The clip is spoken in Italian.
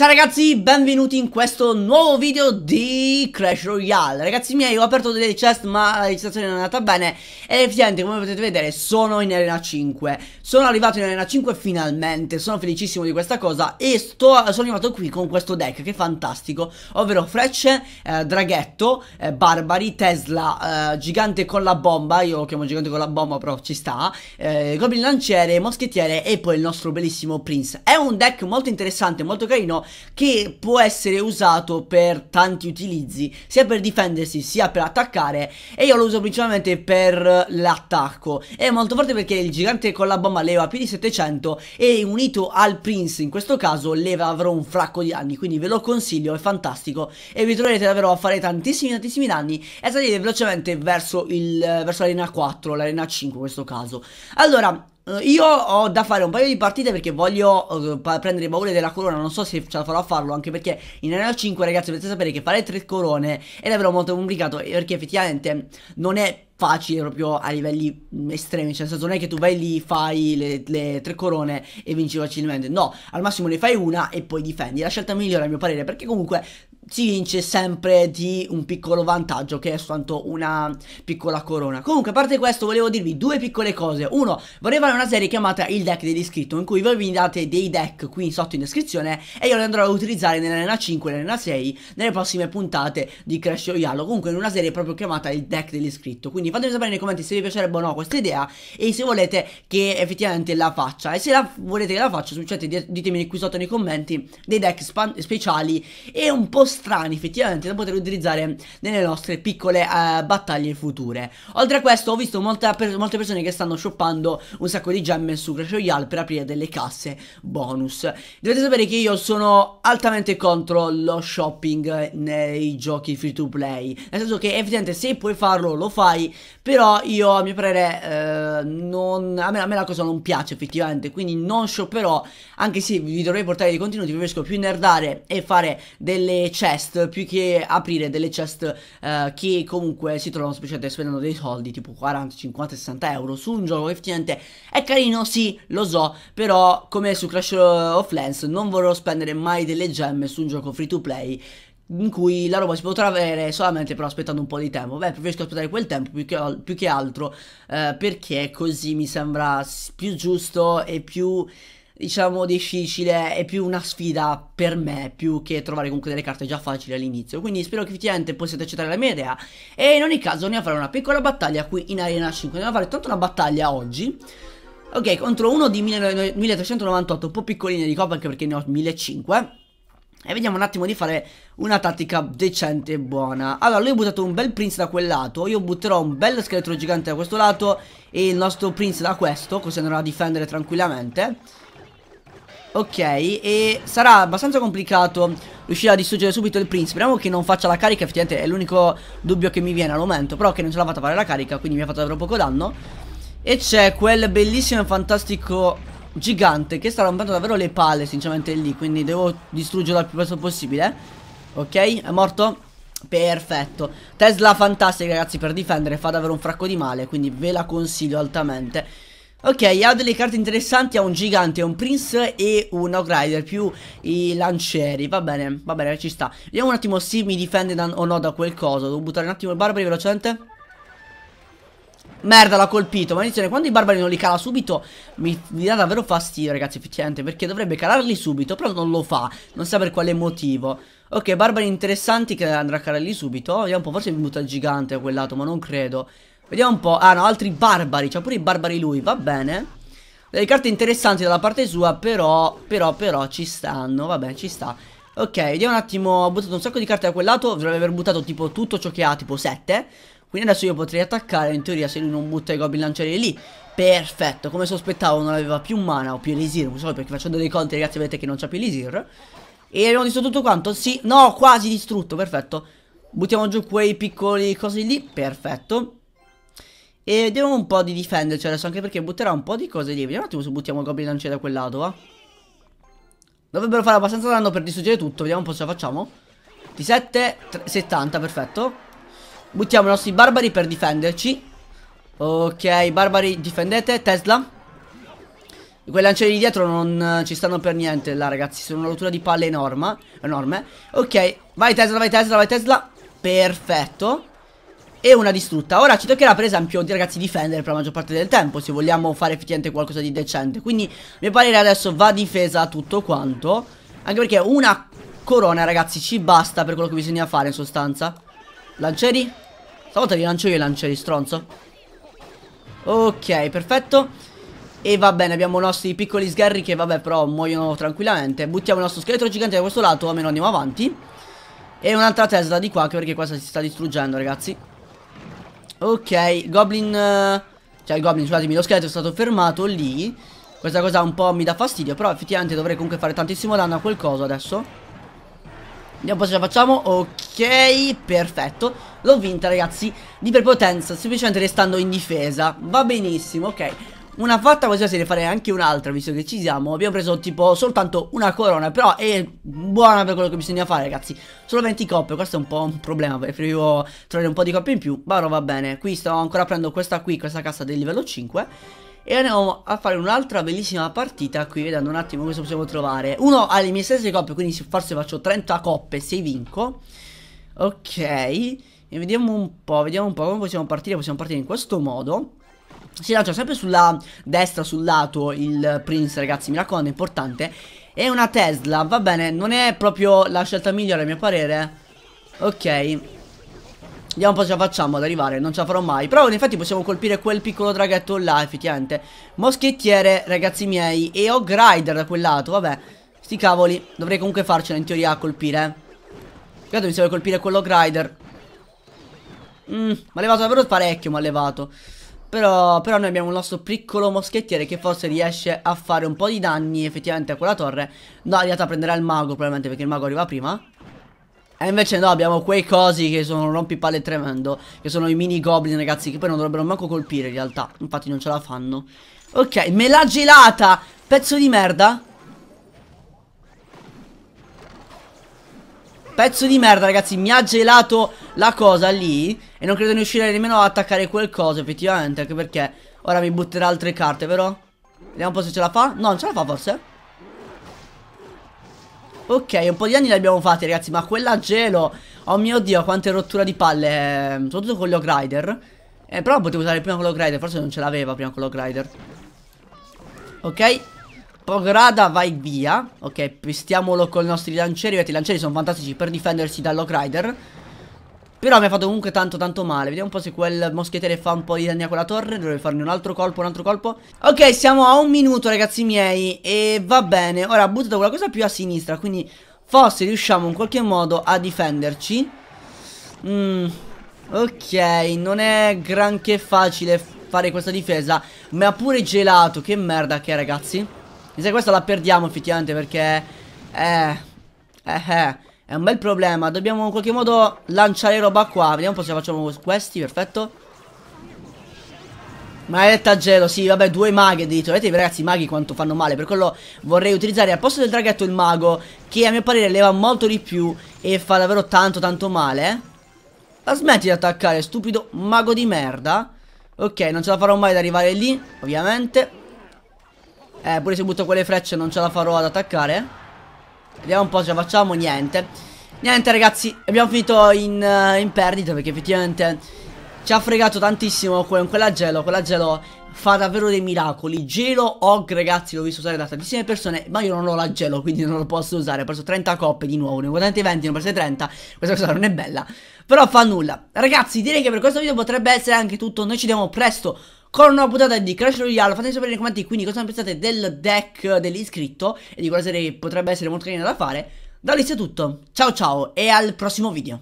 Ciao ragazzi, benvenuti in questo nuovo video di Crash Royale Ragazzi miei, ho aperto delle chest ma la registrazione non è andata bene E effettivamente, come potete vedere, sono in Arena 5 Sono arrivato in Arena 5 finalmente, sono felicissimo di questa cosa E sto, sono arrivato qui con questo deck che è fantastico Ovvero frecce, eh, draghetto, eh, barbari, tesla, eh, gigante con la bomba Io lo chiamo gigante con la bomba però ci sta eh, Goblin lanciere, moschettiere e poi il nostro bellissimo Prince È un deck molto interessante, molto carino che può essere usato per tanti utilizzi, sia per difendersi sia per attaccare e io lo uso principalmente per l'attacco. È molto forte perché il gigante con la bomba leva più di 700 e unito al Prince in questo caso leva avrò un fracco di danni, quindi ve lo consiglio, è fantastico e vi troverete davvero a fare tantissimi tantissimi danni e salire velocemente verso, verso l'arena 4, l'arena 5 in questo caso. Allora, eh, io ho da fare un paio di partite perché voglio uh, prendere i baule della corona. Non so se ce la farò a farlo. Anche perché in Arena 5, ragazzi, dovete sapere che fare tre corone è davvero molto complicato. Eh, perché effettivamente non è facile proprio a livelli mm, estremi, cioè nel senso non è che tu vai lì, fai le, le, tre corone e vinci facilmente, no, al massimo ne fai una e poi difendi, la scelta migliore a mio parere, perché comunque si vince sempre di un piccolo vantaggio che è soltanto una piccola corona. Comunque, a parte questo, volevo dirvi due piccole cose. Uno, vorrei fare una serie chiamata Il deck dell'iscritto, in cui voi mi date dei deck qui sotto in descrizione e io li andrò a utilizzare nell'arena 5 e nell'arena 6 nelle prossime puntate di Crash Royale, comunque in una serie proprio chiamata Il deck dell'iscritto. Quindi fatemi sapere nei commenti se vi piacerebbe o no questa idea e se volete che effettivamente la faccia. E se la volete che la faccia, succede ditemi qui sotto nei commenti dei deck speciali e un po' strani effettivamente da poter utilizzare nelle nostre piccole eh, battaglie future. Oltre a questo ho visto molte, molte persone che stanno shoppando un sacco di gemme su Clash Royale per aprire delle casse bonus. Dovete sapere che io sono altamente contro lo shopping nei giochi free to play, nel senso che evidentemente se puoi farlo lo fai, però io a mio parere eh, non, a, me, a me la cosa non piace effettivamente, quindi non shopperò, anche se vi dovrei portare dei contenuti, preferisco più nerdare e fare delle chat chest più che aprire delle chest uh, che comunque si trovano specialmente spendendo dei soldi tipo 40, 50, 60 euro su un gioco effettivamente è carino, sì, lo so, però come su Crash of Lens non vorrò spendere mai delle gemme su un gioco free to play in cui la roba si potrà avere solamente però aspettando un po' di tempo. Beh, preferisco aspettare quel tempo più che, più che altro eh, perché così mi sembra più giusto e più diciamo difficile, è più una sfida per me, più che trovare comunque delle carte già facili all'inizio. Quindi spero che effettivamente possiate accettare la mia idea e in ogni caso andiamo a fare una piccola battaglia qui in Arena 5. Andiamo a fare tanto una battaglia oggi. Ok, contro uno di 1398, un po' piccolino di coppa anche perché ne ho 1500. E vediamo un attimo di fare una tattica decente e buona Allora lui ha buttato un bel prince da quel lato Io butterò un bel scheletro gigante da questo lato E il nostro prince da questo Così andrà a difendere tranquillamente Ok, e sarà abbastanza complicato riuscire a distruggere subito il Prince. Speriamo che non faccia la carica, effettivamente è l'unico dubbio che mi viene al momento. Però che non ce l'ha fatta fare la carica, quindi mi ha fatto davvero poco danno. E c'è quel bellissimo e fantastico gigante che sta rompendo davvero le palle, sinceramente, lì. Quindi devo distruggerlo il più presto possibile. Ok, è morto? Perfetto. Tesla fantastica, ragazzi, per difendere. Fa davvero un fracco di male, quindi ve la consiglio altamente. Ok, ha delle carte interessanti, ha un gigante, un prince e un outrider più i lancieri, va bene, va bene, ci sta Vediamo un attimo se mi difende da, o no da quel coso, devo buttare un attimo i barbari velocemente Merda, l'ha colpito, maledizione, quando i barbari non li cala subito mi, mi dà davvero fastidio ragazzi, effettivamente, perché dovrebbe calarli subito, però non lo fa, non sa per quale motivo Ok, barbari interessanti che andrà a calarli subito, vediamo un po', forse mi butta il gigante a quel lato, ma non credo Vediamo un po'. Ah no, altri barbari. C'ha pure i barbari lui, va bene. Delle carte interessanti dalla parte sua, però, però, però ci stanno. Vabbè, ci sta. Ok, vediamo un attimo. Ho buttato un sacco di carte da quel lato. Dovrebbe aver buttato tipo tutto ciò che ha, tipo 7. Quindi adesso io potrei attaccare, in teoria, se lui non butta i goblin lanciari lì. Perfetto, come sospettavo non aveva più mana o più elisir, non so perché facendo dei conti ragazzi vedete che non c'ha più elisir. E abbiamo distrutto tutto quanto? Sì, no, quasi distrutto, perfetto. Buttiamo giù quei piccoli cosi lì, perfetto. E vediamo un po' di difenderci adesso, anche perché butterà un po' di cose lì. Vediamo un attimo se buttiamo il Goblin Lancia da quel lato, va. Dovrebbero fare abbastanza danno per distruggere tutto, vediamo un po' se la facciamo. Di 7, 70, perfetto. Buttiamo i nostri barbari per difenderci. Ok, barbari, difendete, Tesla. Quei lancieri di dietro non eh, ci stanno per niente là, ragazzi. Sono una rottura di palle enorme. enorme. Ok, vai Tesla, vai Tesla, vai Tesla. Perfetto e una distrutta. Ora ci toccherà per esempio, ragazzi, difendere per la maggior parte del tempo, se vogliamo fare effettivamente qualcosa di decente. Quindi, a mio parere adesso va difesa tutto quanto, anche perché una corona, ragazzi, ci basta per quello che bisogna fare in sostanza. Lancieri? Stavolta li lancio io i lancieri, stronzo. Ok, perfetto. E va bene, abbiamo i nostri piccoli sgarri che vabbè però muoiono tranquillamente. Buttiamo il nostro scheletro gigante da questo lato, almeno andiamo avanti. E un'altra Tesla di qua, che perché questa si sta distruggendo, ragazzi. Ok, Goblin... Eh, cioè, il Goblin, scusatemi, lo scheletro è stato fermato lì. Questa cosa un po' mi dà fastidio, però effettivamente dovrei comunque fare tantissimo danno a quel coso adesso. Vediamo un po' se ce la facciamo. Ok, perfetto. L'ho vinta, ragazzi, di prepotenza, semplicemente restando in difesa. Va benissimo, ok una fatta così se ne farei anche un'altra visto che ci siamo Abbiamo preso tipo soltanto una corona però è buona per quello che bisogna fare ragazzi Solo 20 coppe questo è un po' un problema preferivo trovare un po' di coppe in più Ma va bene qui sto ancora prendendo questa qui questa cassa del livello 5 e andiamo a fare un'altra bellissima partita qui vedendo un attimo cosa possiamo trovare Uno ha le mie stesse coppe quindi forse faccio 30 coppe se vinco Ok e vediamo un po', vediamo un po' come possiamo partire Possiamo partire in questo modo si lancia sempre sulla destra, sul lato il Prince ragazzi mi raccomando è importante E una Tesla va bene non è proprio la scelta migliore a mio parere Ok Vediamo un po' ce la facciamo ad arrivare non ce la farò mai Però in effetti possiamo colpire quel piccolo draghetto là effettivamente Moschettiere ragazzi miei E ho Grider da quel lato vabbè Sti cavoli dovrei comunque farcela in teoria a colpire Credo mi serve colpire quello Grider Mmm, Mi ha levato davvero parecchio mi ha levato però, però noi abbiamo il nostro piccolo moschettiere che forse riesce a fare un po' di danni effettivamente a quella torre No, è andata a prenderà il mago probabilmente perché il mago arriva prima e invece no, abbiamo quei cosi che sono un rompipalle tremendo Che sono i mini goblin ragazzi Che poi non dovrebbero manco colpire in realtà Infatti non ce la fanno Ok, me l'ha gelata Pezzo di merda Pezzo di merda ragazzi Mi ha gelato la cosa lì E non credo di riuscire nemmeno ad attaccare quel coso Effettivamente anche perché Ora mi butterà altre carte vero? Vediamo un po' se ce la fa No non ce la fa forse Ok, un po' di anni li abbiamo fatti ragazzi, ma quella gelo, oh mio dio, quante rottura di palle, eh, soprattutto con l'Hog Rider. Eh, però potevo usare prima con l'Hog Rider, forse non ce l'aveva prima con l'Hog Rider. Ok, Pograda vai via Ok pestiamolo con i nostri lancieri Vedete i lancieri sono fantastici per difendersi dall'Oak Rider Però mi ha fatto comunque tanto tanto male Vediamo un po' se quel moschettiere fa un po' di danni a quella torre Dovrei farne un altro colpo, un altro colpo Ok siamo a un minuto ragazzi miei E va bene Ora ha buttato quella cosa più a sinistra Quindi forse riusciamo in qualche modo a difenderci Mmm Ok, non è granché facile fare questa difesa Mi ha pure gelato, che merda che è ragazzi mi sa questa la perdiamo effettivamente perché... Eh... Eh eh... È un bel problema. Dobbiamo in qualche modo lanciare roba qua. Vediamo un po' se facciamo questi. Perfetto. Maledetta gelo, sì, vabbè, due maghe addirittura. Vedete ragazzi i maghi quanto fanno male, per quello vorrei utilizzare al posto del draghetto il mago, che a mio parere leva molto di più e fa davvero tanto tanto male. La smetti di attaccare, stupido mago di merda. Ok, non ce la farò mai ad arrivare lì, ovviamente. Eh, pure se butto quelle frecce non ce la farò ad attaccare. Vediamo un po' ce la facciamo, niente. Niente ragazzi, abbiamo finito in, eh, in perdita perché effettivamente ci ha fregato tantissimo con quella gelo. Quella gelo fa davvero dei miracoli. Gelo Og, ragazzi, l'ho visto usare da tantissime persone, ma io non ho la gelo, quindi non lo posso usare. Ho preso 30 coppe di nuovo, ne ho guadagnate 20, ne ho prese 30. Questa cosa non è bella, però fa nulla. Ragazzi, direi che per questo video potrebbe essere anche tutto. Noi ci vediamo presto con una puntata di Crash Royale. Fatemi sapere nei commenti quindi cosa ne pensate del deck dell'iscritto e di quella serie potrebbe essere molto carina da fare. Da lì è tutto, ciao ciao e al prossimo video.